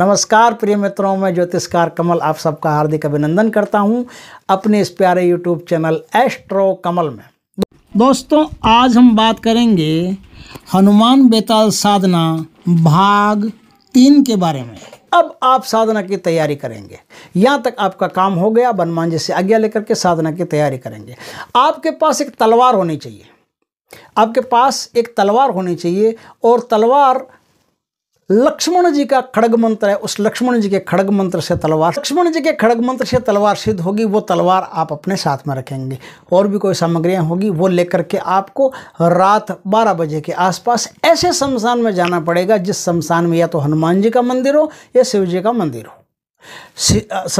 नमस्कार प्रिय मित्रों मैं ज्योतिषकार कमल आप सबका हार्दिक अभिनंदन करता हूं अपने इस प्यारे यूट्यूब चैनल एस्ट्रो कमल में दोस्तों आज हम बात करेंगे हनुमान बेताल साधना भाग तीन के बारे में अब आप साधना की तैयारी करेंगे यहाँ तक आपका काम हो गया बनमान जी से आज्ञा लेकर के साधना की तैयारी करेंगे आपके पास एक तलवार होनी चाहिए आपके पास एक तलवार होनी चाहिए और तलवार लक्ष्मण जी का खड़ग मंत्र है उस लक्ष्मण जी के खड़ग मंत्र से तलवार लक्ष्मण जी के खड़ग मंत्र से तलवार सिद्ध होगी वो तलवार आप अपने साथ में रखेंगे और भी कोई सामग्रियाँ होगी वो लेकर के आपको रात बारह बजे के आसपास ऐसे शमशान में जाना पड़ेगा जिस शमशान में या तो हनुमान जी का मंदिर हो या शिव जी का मंदिर हो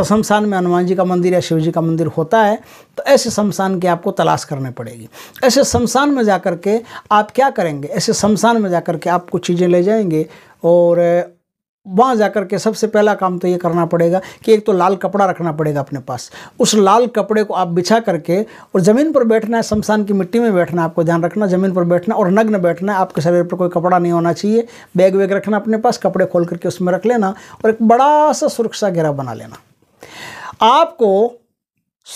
शमशान में हनुमान जी का मंदिर या शिव जी का मंदिर होता है तो ऐसे शमशान की आपको तलाश करने पड़ेगी ऐसे शमशान में जा कर के आप क्या करेंगे ऐसे शमशान में जा कर के आप कुछ चीज़ें ले जाएंगे और वहाँ जा कर के सबसे पहला काम तो ये करना पड़ेगा कि एक तो लाल कपड़ा रखना पड़ेगा अपने पास उस लाल कपड़े को आप बिछा करके और ज़मीन पर बैठना है शमशान की मिट्टी में बैठना आपको ध्यान रखना ज़मीन पर बैठना और नग्न बैठना है आपके शरीर पर कोई कपड़ा नहीं होना चाहिए बैग वैग रखना अपने पास कपड़े खोल करके उसमें रख लेना और एक बड़ा सा सुरक्षा घेरा बना लेना आपको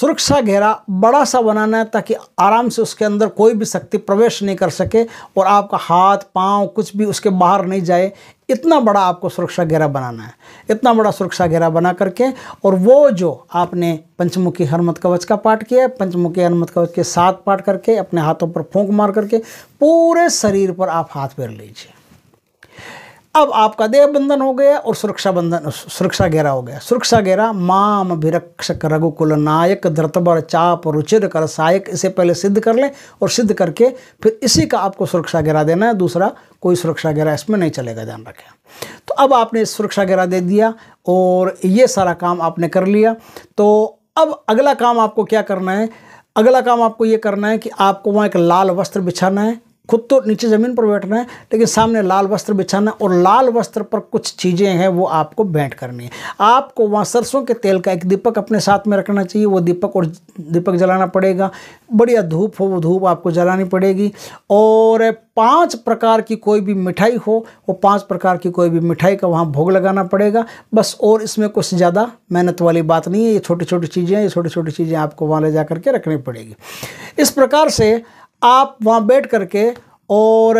सुरक्षा घेरा बड़ा सा बनाना है ताकि आराम से उसके अंदर कोई भी शक्ति प्रवेश नहीं कर सके और आपका हाथ पांव कुछ भी उसके बाहर नहीं जाए इतना बड़ा आपको सुरक्षा घेरा बनाना है इतना बड़ा सुरक्षा घेरा बना करके और वो जो आपने पंचमुखी हनुमत कवच का पाठ किया पंचमुखी हनुमत कवच के साथ पाठ करके अपने हाथों पर फूंक मार करके पूरे शरीर पर आप हाथ फेर लीजिए अब आपका देह बंधन हो गया और सुरक्षा बंधन सुरक्षा घेरा हो गया सुरक्षा घेरा माम विरक्षक रघुकुल नायक धृतबर चाप रुचिर कर सहायक इसे पहले सिद्ध कर लें और सिद्ध करके फिर इसी का आपको सुरक्षा घेरा देना है दूसरा कोई सुरक्षा घेरा इसमें नहीं चलेगा ध्यान रखें तो अब आपने सुरक्षा घेरा दे दिया और ये सारा काम आपने कर लिया तो अब अगला काम आपको क्या करना है अगला काम आपको ये करना है कि आपको वहाँ एक लाल वस्त्र बिछाना है खुद तो नीचे ज़मीन पर बैठना है लेकिन सामने लाल वस्त्र बिछाना है और लाल वस्त्र पर कुछ चीज़ें हैं वो आपको भेंट करनी है आपको वहाँ सरसों के तेल का एक दीपक अपने साथ में रखना चाहिए वो दीपक और दीपक जलाना पड़ेगा बढ़िया धूप हो वो धूप आपको जलानी पड़ेगी और पांच प्रकार की कोई भी मिठाई हो वो पांच प्रकार की कोई भी मिठाई का वहाँ भोग लगाना पड़ेगा बस और इसमें कुछ ज़्यादा मेहनत वाली बात नहीं है ये छोटी छोटी चीज़ें ये छोटी छोटी चीज़ें आपको वहाँ ले जा करके रखनी पड़ेगी इस प्रकार से आप वहाँ बैठ करके और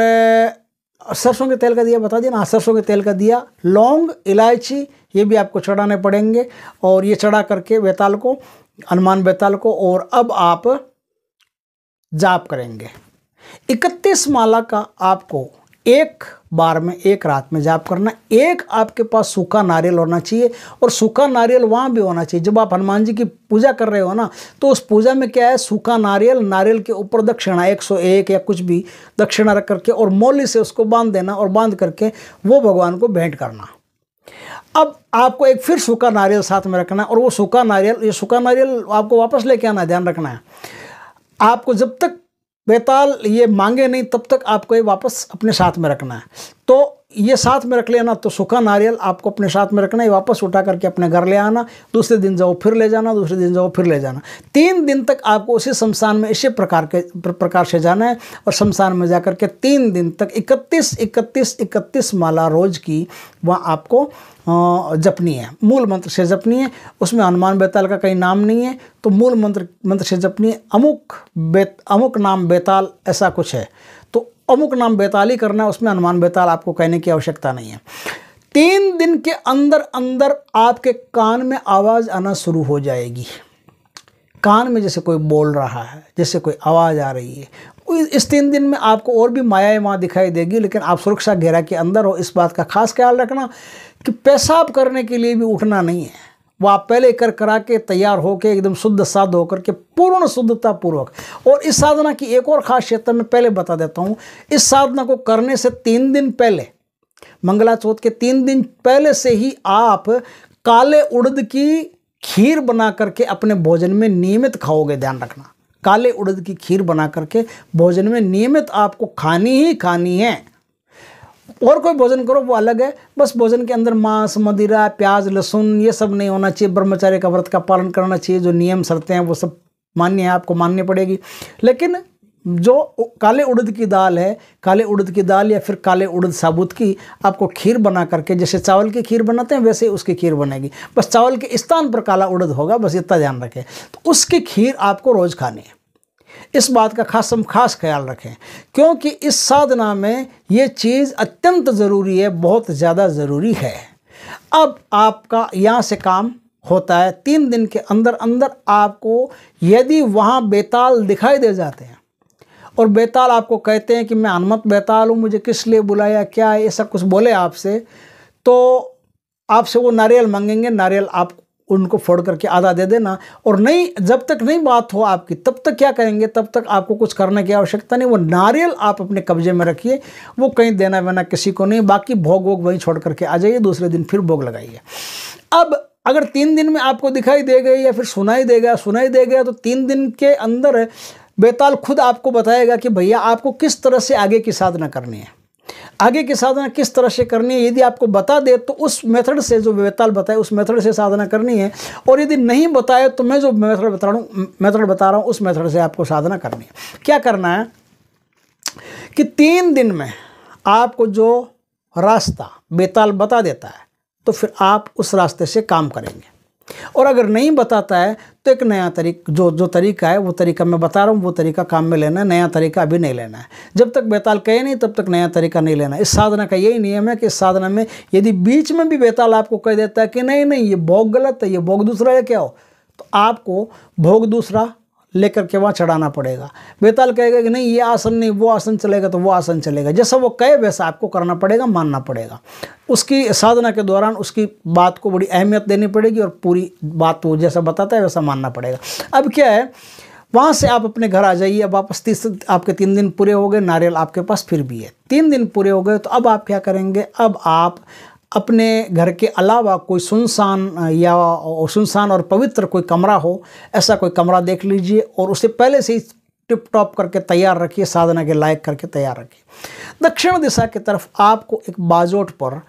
सरसों के तेल का दिया बता दिया ना सरसों के तेल का दिया लौंग इलायची ये भी आपको चढ़ाने पड़ेंगे और ये चढ़ा करके बेताल को हनुमान बेताल को और अब आप जाप करेंगे इकतीस माला का आपको एक बार में एक रात में जाप करना एक आपके पास सूखा नारियल होना चाहिए और सूखा नारियल वहाँ भी होना चाहिए जब आप हनुमान जी की पूजा कर रहे हो ना तो उस पूजा में क्या है सूखा नारियल नारियल के ऊपर दक्षिणा 101 या कुछ भी दक्षिणा रख करके और मौली से उसको बांध देना और बांध करके वो भगवान को भेंट करना अब आपको एक फिर सूखा नारियल साथ में रखना और वो सूखा नारियल ये सूखा नारियल आपको वापस लेके आना ध्यान रखना है आपको जब तक बेताल ये मांगे नहीं तब तक आपको ये वापस अपने साथ में रखना है तो ये साथ में रख लेना तो सूखा नारियल आपको अपने साथ में रखना है वापस उठा करके अपने घर ले आना दूसरे दिन जाओ फिर ले जाना दूसरे दिन जाओ फिर ले जाना तीन दिन तक आपको उसी शमशान में इसी प्रकार के प्रकार से जाना है और शमशान में जा कर के तीन दिन तक इकतीस इकतीस इकतीस माला रोज की वह आपको जपनी है मूल मंत्र से जपनी है उसमें हनुमान बेताल का कहीं नाम नहीं है तो मूल मंत्र मंत्र से जपनी है अमुक बेत अमुक नाम बेताल ऐसा कुछ है अमुक नाम बेताली करना है उसमें अनुमान बेताल आपको कहने की आवश्यकता नहीं है तीन दिन के अंदर अंदर आपके कान में आवाज़ आना शुरू हो जाएगी कान में जैसे कोई बोल रहा है जैसे कोई आवाज़ आ रही है इस तीन दिन में आपको और भी माया माँ दिखाई देगी लेकिन आप सुरक्षा घेरा के अंदर हो इस बात का खास ख्याल रखना कि पेशाब करने के लिए भी उठना नहीं है वह आप पहले कर करा के तैयार होकर एकदम शुद्ध साध होकर के पूर्ण शुद्धता पूर्वक और इस साधना की एक और खासियत तो मैं पहले बता देता हूँ इस साधना को करने से तीन दिन पहले मंगला चौथ के तीन दिन पहले से ही आप काले उड़द की खीर बना करके अपने भोजन में नियमित खाओगे ध्यान रखना काले उड़द की खीर बना करके भोजन में नियमित आपको खानी ही खानी है और कोई भोजन करो वो अलग है बस भोजन के अंदर मांस मदिरा प्याज लहसुन ये सब नहीं होना चाहिए ब्रह्मचार्य का व्रत का पालन करना चाहिए जो नियम शर्ते हैं वो सब मान्य है आपको माननी पड़ेगी लेकिन जो काले उड़द की दाल है काले उड़द की दाल या फिर काले उड़द साबुत की आपको खीर बना करके जैसे चावल की खीर बनाते हैं वैसे उसकी खीर बनेगी बस चावल के स्थान पर काला उड़द होगा बस इतना ध्यान रखें तो उसकी खीर आपको रोज़ खानी है इस बात का खास हम खास ख्याल रखें क्योंकि इस साधना में ये चीज़ अत्यंत ज़रूरी है बहुत ज़्यादा ज़रूरी है अब आपका यहाँ से काम होता है तीन दिन के अंदर अंदर आपको यदि वहाँ बेताल दिखाई दे जाते हैं और बेताल आपको कहते हैं कि मैं अनमत बेताल हूँ मुझे किस लिए बुलाया क्या है ये सब कुछ बोले आपसे तो आपसे वो नारियल मांगेंगे नारियल आप उनको फोड़ करके आधा दे देना और नहीं जब तक नहीं बात हो आपकी तब तक क्या करेंगे तब तक आपको कुछ करने की आवश्यकता नहीं वो नारियल आप अपने कब्जे में रखिए वो कहीं देना वेना किसी को नहीं बाकी भोग वोग वहीं छोड़ करके आ जाइए दूसरे दिन फिर भोग लगाइए अब अगर तीन दिन में आपको दिखाई दे गई या फिर सुनाई देगा सुनाई दे गया तो तीन दिन के अंदर बेताल खुद आपको बताएगा कि भैया आपको किस तरह से आगे की साधना करनी है आगे की साधना किस तरह से करनी है यदि आपको बता दे तो उस मेथड से जो वेताल बताए उस मेथड से साधना करनी है और यदि नहीं बताए तो मैं जो मेथड बता रहा हूँ मेथड बता रहा हूँ उस मेथड से आपको साधना करनी है क्या करना है कि तीन दिन में आपको जो रास्ता बेताल बता देता है तो फिर आप उस रास्ते से काम करेंगे और अगर नहीं बताता है तो एक नया तरीक जो जो तरीका है वो तरीका मैं बता रहा हूँ वो तरीका काम में लेना है नया तरीका अभी नहीं लेना है जब तक बेताल कहे नहीं तब तक नया तरीका नहीं लेना है इस साधना का यही नियम है कि इस साधना में यदि बीच में भी बेताल आपको कह देता है कि नहीं नहीं ये भोग गलत है ये भोग दूसरा है क्या हो तो आपको भोग दूसरा लेकर के वहाँ चढ़ाना पड़ेगा बेताल कहेगा कि नहीं ये आसन नहीं वो आसन चलेगा तो वो आसन चलेगा जैसा वो कहे वैसा आपको करना पड़ेगा मानना पड़ेगा उसकी साधना के दौरान उसकी बात को बड़ी अहमियत देनी पड़ेगी और पूरी बात वो जैसा बताता है वैसा मानना पड़ेगा अब क्या है वहाँ से आप अपने घर आ जाइए अब वापस तीस आपके तीन दिन पूरे हो गए नारियल आपके पास फिर भी है तीन दिन पूरे हो गए तो अब आप क्या करेंगे अब आप अपने घर के अलावा कोई सुनसान या सुनसान और पवित्र कोई कमरा हो ऐसा कोई कमरा देख लीजिए और उसे पहले से ही टिप टॉप करके तैयार रखिए साधना के लायक करके तैयार रखिए दक्षिण दिशा की तरफ आपको एक बाजोट पर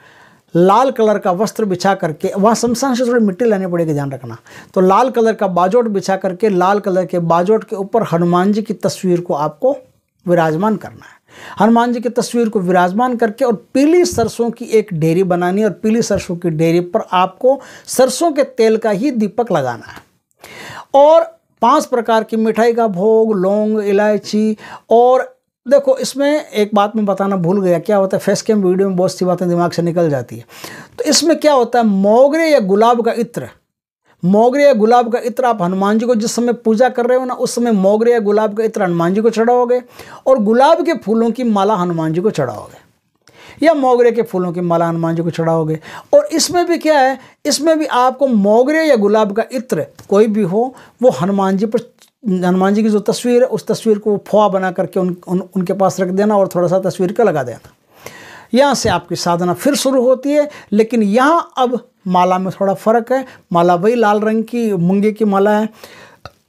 लाल कलर का वस्त्र बिछा करके वहाँ शमशान से थोड़ी मिट्टी लानी पड़ेगी ध्यान रखना तो लाल कलर का बाजोट बिछा करके लाल कलर के बाजोट के ऊपर हनुमान जी की तस्वीर को आपको विराजमान करना है हनुमान जी की तस्वीर को विराजमान करके और पीली सरसों की एक डेरी बनानी और पीली सरसों की डेरी पर आपको सरसों के तेल का ही दीपक लगाना है और पांच प्रकार की मिठाई का भोग लौंग इलायची और देखो इसमें एक बात मैं बताना भूल गया क्या होता है फेस कैम वीडियो में बहुत सी बातें दिमाग से निकल जाती है तो इसमें क्या होता है मोगरे या गुलाब का इत्र मोगरे या गुलाब का इत्र आप हनुमान जी को जिस समय पूजा कर रहे हो ना उस समय मोगरे या गुलाब का इत्र हनुमान जी को चढ़ाओगे और गुलाब के फूलों की माला हनुमान जी को चढ़ाओगे या मोगरे के फूलों की माला हनुमान जी को चढ़ाओगे और इसमें भी क्या है इसमें भी आपको मोगरे या गुलाब का इत्र कोई भी हो वो हनुमान जी पर हनुमान जी की जो तस्वीर है उस तस्वीर को फुआ बना करके उन, उन उनके पास रख देना और थोड़ा सा तस्वीर का लगा देना यहाँ से आपकी साधना फिर शुरू होती है लेकिन यहाँ अब माला में थोड़ा फ़र्क है माला वही लाल रंग की मुंगे की माला है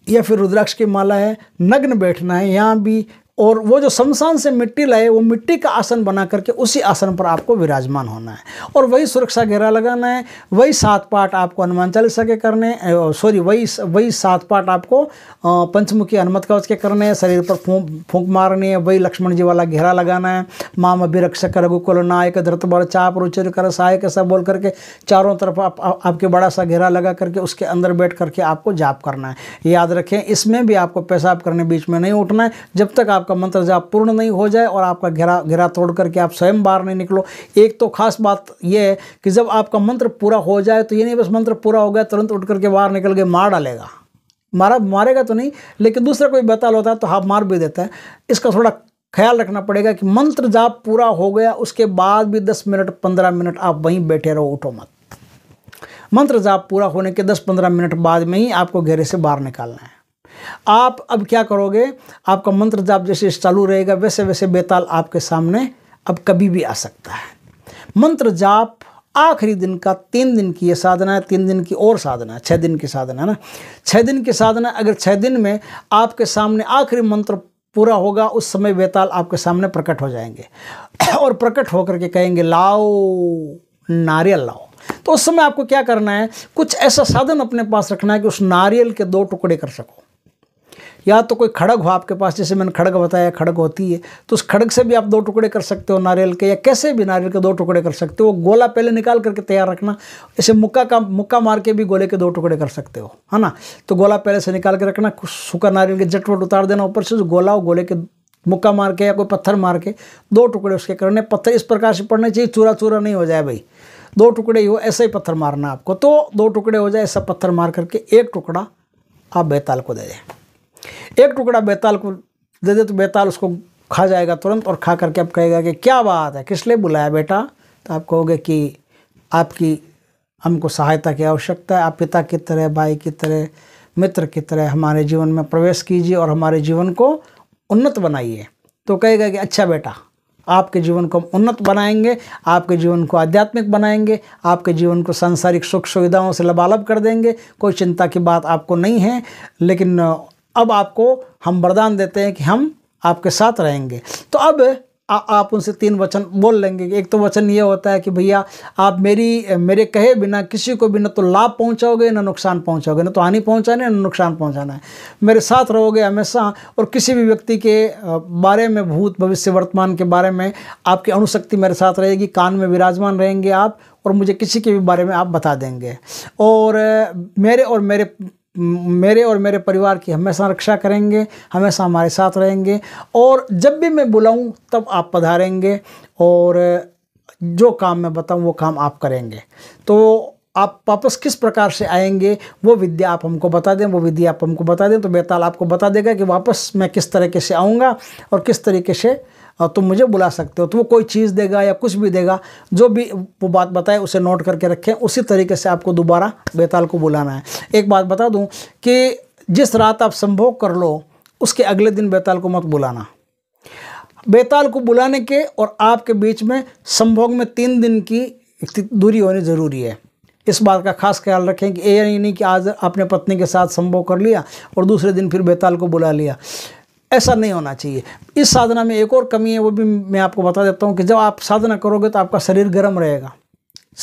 या फिर रुद्राक्ष की माला है नग्न बैठना है यहाँ भी और वो जो शमशान से मिट्टी लाए वो मिट्टी का आसन बना करके उसी आसन पर आपको विराजमान होना है और वही सुरक्षा घेरा लगाना है वही सात पाठ आपको हनुमान चालीसा के करने सॉरी वही वही सात पाठ आपको पंचमुखी हनुमत कवच के करने हैं शरीर पर फूक फूंक मारनी है वही लक्ष्मण जी वाला घेरा लगाना है माम अभिरक्षक रघुकुल नायक धृत बड़ चाप रुचिर कर सहायक ऐसा बोल करके चारों तरफ आप, आप, आपके बड़ा सा घेरा लगा करके उसके अंदर बैठ करके आपको जाप करना है याद रखें इसमें भी आपको पेशाब करने बीच में नहीं उठना है जब तक आप आपका मंत्र जाप पूर्ण नहीं हो जाए और आपका घेरा घेरा तोड़ करके आप स्वयं बाहर नहीं निकलो एक तो खास बात यह है कि जब आपका मंत्र पूरा हो जाए तो ये नहीं बस मंत्र पूरा हो गया तुरंत उठ करके बाहर निकल के मार डालेगा मारा मारेगा तो नहीं लेकिन दूसरा कोई बताल होता है तो हाफ मार भी देता है इसका थोड़ा ख्याल रखना पड़ेगा कि मंत्र जाप पूरा हो गया उसके बाद भी दस मिनट पंद्रह मिनट आप वहीं बैठे रहो उठो मत मंत्र जाप पूरा होने के दस पंद्रह मिनट बाद में ही आपको घेरे से बाहर निकालना है आप अब क्या करोगे आपका मंत्र जाप जैसे चालू रहेगा वैसे वैसे बेताल आपके सामने अब कभी भी आ सकता है मंत्र जाप आखिरी दिन का तीन दिन की ये साधना है तीन दिन की और साधना है छः दिन की साधना है ना छः दिन की साधना अगर छः दिन में आपके सामने आखिरी मंत्र पूरा होगा उस समय बेताल आपके सामने प्रकट हो जाएंगे और प्रकट होकर के कहेंगे लाओ नारियल लाओ तो उस समय आपको क्या करना है कुछ ऐसा साधन अपने पास रखना है कि उस नारियल के दो टुकड़े कर सको या तो कोई खड़ग हो आपके पास जैसे मैंने खड़ग बताया खड़ग होती है तो उस खड़ग से भी आप दो टुकड़े कर सकते हो नारियल के या कैसे भी नारियल के दो टुकड़े कर सकते हो गोला पहले निकाल करके तैयार रखना ऐसे मुक्का का मुक्का मार के भी गोले के दो टुकड़े कर सकते हो है ना तो गोला पहले से निकाल के रखना सूखा नारियल के जटवट उतार देना ऊपर से जो गोला हो गोले के मुक्का मार के या कोई पत्थर मार के दो टुकड़े उसके करने पत्थर इस प्रकार से पड़ने चाहिए चूरा चूरा नहीं हो जाए भाई दो टुकड़े ही हो ऐसे ही पत्थर मारना आपको तो दो टुकड़े हो जाए ऐसा पत्थर मार करके एक टुकड़ा आप बेताल को दे दें एक टुकड़ा बेताल को दे दे तो बेताल उसको खा जाएगा तुरंत और खा करके आप कहेगा कि क्या बात है किस लिए बुलाया बेटा तो आप कहोगे कि आपकी हमको सहायता की आवश्यकता है आप पिता की तरह भाई की तरह मित्र की तरह हमारे जीवन में प्रवेश कीजिए और हमारे जीवन को उन्नत बनाइए तो कहेगा कि अच्छा बेटा आपके जीवन को हम उन्नत बनाएंगे आपके जीवन को आध्यात्मिक बनाएंगे आपके जीवन को सांसारिक सुख सुविधाओं से लबालब कर देंगे कोई चिंता की बात आपको नहीं है लेकिन अब आपको हम वरदान देते हैं कि हम आपके साथ रहेंगे तो अब आ, आप उनसे तीन वचन बोल लेंगे एक तो वचन ये होता है कि भैया आप मेरी मेरे कहे बिना किसी को भी न तो लाभ पहुंचाओगे ना नुकसान पहुंचाओगे न तो हानि पहुंचाने ना नुकसान पहुंचाना है मेरे साथ रहोगे हमेशा और किसी भी व्यक्ति के बारे में भूत भविष्य वर्तमान के बारे में आपकी अनुशक्ति मेरे साथ रहेगी कान में विराजमान रहेंगे आप और मुझे किसी के भी बारे में आप बता देंगे और मेरे और मेरे मेरे और मेरे परिवार की हमेशा रक्षा करेंगे हमेशा हमारे साथ रहेंगे और जब भी मैं बुलाऊं तब आप पधारेंगे और जो काम मैं बताऊं वो काम आप करेंगे तो आप वापस किस प्रकार से आएंगे वो विद्या आप हमको बता दें वो विद्या आप हमको बता दें तो बेताल आपको बता देगा कि वापस मैं किस तरीके से आऊँगा और किस तरीके से और हाँ, तुम मुझे बुला सकते हो तो वो कोई चीज़ देगा या कुछ भी देगा जो भी वो बात बताए उसे नोट करके रखें उसी तरीके से आपको दोबारा बेताल को बुलाना है एक बात बता दूँ कि जिस रात आप संभोग कर लो उसके अगले दिन बेताल को मत बुलाना बेताल को बुलाने के और आपके बीच में संभोग में तीन दिन की दूरी होनी ज़रूरी है इस बात का खास ख्याल रखें कि ये नहीं कि आज आपने पत्नी के साथ संभोग कर लिया और दूसरे दिन फिर बेताल को बुला लिया ऐसा नहीं होना चाहिए इस साधना में एक और कमी है वो भी मैं आपको बता देता हूँ कि जब आप साधना करोगे तो आपका शरीर गर्म रहेगा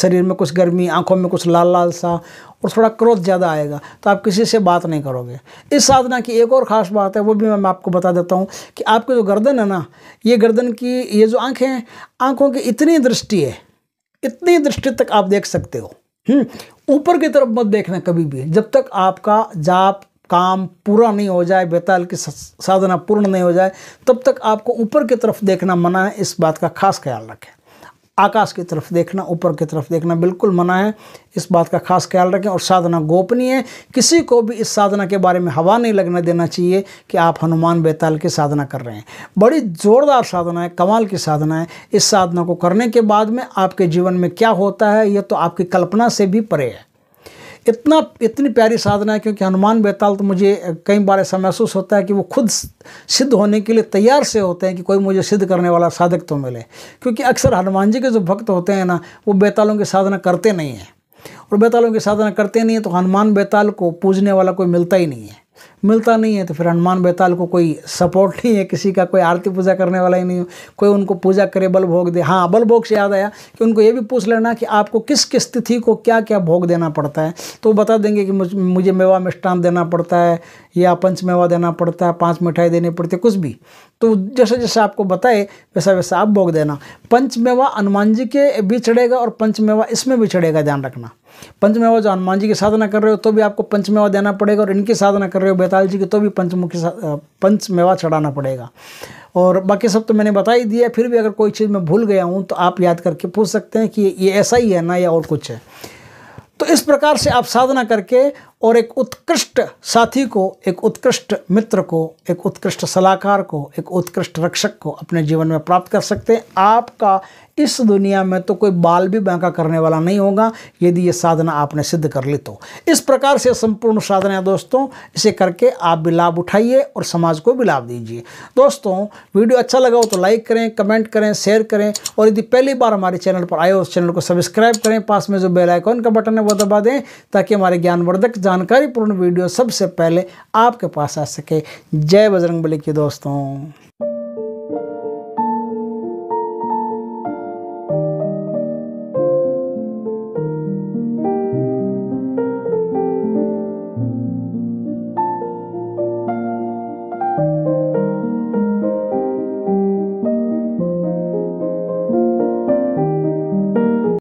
शरीर में कुछ गर्मी आंखों में कुछ लाल लाल सा और थोड़ा क्रोध ज़्यादा आएगा तो आप किसी से बात नहीं करोगे इस साधना की एक और ख़ास बात है वो भी मैं आपको बता देता हूँ कि आपकी जो गर्दन है ना ये गर्दन की ये जो आँखें हैं आँखों की इतनी दृष्टि है इतनी दृष्टि तक आप देख सकते हो हम्म, ऊपर की तरफ मत देखना कभी भी जब तक आपका जाप काम पूरा नहीं हो जाए बेताल की साधना पूर्ण नहीं हो जाए तब तक आपको ऊपर की तरफ देखना मना है इस बात का खास ख्याल रखें आकाश की तरफ देखना ऊपर की तरफ देखना बिल्कुल मना है इस बात का खास ख्याल रखें और साधना गोपनीय है किसी को भी इस साधना के बारे में हवा नहीं लगने देना चाहिए कि आप हनुमान बेताल की साधना कर रहे हैं बड़ी ज़ोरदार साधना है कमाल की साधना है इस साधना को करने के बाद में आपके जीवन में क्या होता है ये तो आपकी कल्पना से भी परे है इतना इतनी प्यारी साधना है क्योंकि हनुमान बेताल तो मुझे कई बार ऐसा महसूस होता है कि वो खुद सिद्ध होने के लिए तैयार से होते हैं कि कोई मुझे सिद्ध करने वाला साधक तो मिले क्योंकि अक्सर हनुमान जी के जो भक्त होते हैं ना वो बेतालों की साधना करते नहीं हैं और बेतालों की साधना करते नहीं हैं तो हनुमान बेताल को पूजने वाला कोई मिलता ही नहीं है मिलता नहीं है तो फिर हनुमान बेताल को कोई सपोर्ट नहीं है किसी का कोई आरती पूजा करने वाला ही नहीं हो कोई उनको पूजा करे बल भोग दे हाँ बल भोग से याद आया कि उनको ये भी पूछ लेना कि आपको किस किस तिथि को क्या क्या भोग देना पड़ता है तो वो बता देंगे कि मुझे मेवा मिष्टान देना पड़ता है या पंच मेवा देना पड़ता है पाँच मिठाई देनी पड़ती है कुछ भी तो जैसे जैसे आपको बताए वैसा वैसा आप भोग देना पंचमेवा हनुमान जी के भी चढ़ेगा और पंचमेवा इसमें भी चढ़ेगा ध्यान रखना पंचमेवा जो हनुमान जी की साधना कर रहे हो तो भी आपको पंचमेवा देना पड़ेगा और इनकी साधना कर रहे हो पाताल जी को तो भी पंचमुखी पंच मेवा चढ़ाना पड़ेगा और बाकी सब तो मैंने बता ही दिया फिर भी अगर कोई चीज़ मैं भूल गया हूँ तो आप याद करके पूछ सकते हैं कि ये ऐसा ही है ना या और कुछ है तो इस प्रकार से आप साधना करके और एक उत्कृष्ट साथी को एक उत्कृष्ट मित्र को एक उत्कृष्ट सलाहकार को एक उत्कृष्ट रक्षक को अपने जीवन में प्राप्त कर सकते हैं आपका इस दुनिया में तो कोई बाल भी बैंका करने वाला नहीं होगा यदि ये साधना आपने सिद्ध कर ली तो इस प्रकार से संपूर्ण साधना है दोस्तों इसे करके आप भी लाभ उठाइए और समाज को भी लाभ दीजिए दोस्तों वीडियो अच्छा लगा हो तो लाइक करें कमेंट करें शेयर करें और यदि पहली बार हमारे चैनल पर आए हो उस चैनल को सब्सक्राइब करें पास में जो बेलाइकॉन का बटन है वह दबा दें ताकि हमारे ज्ञानवर्धक जान जानकारीपूर्ण वीडियो सबसे पहले आपके पास आ सके जय बजरंगबली के दोस्तों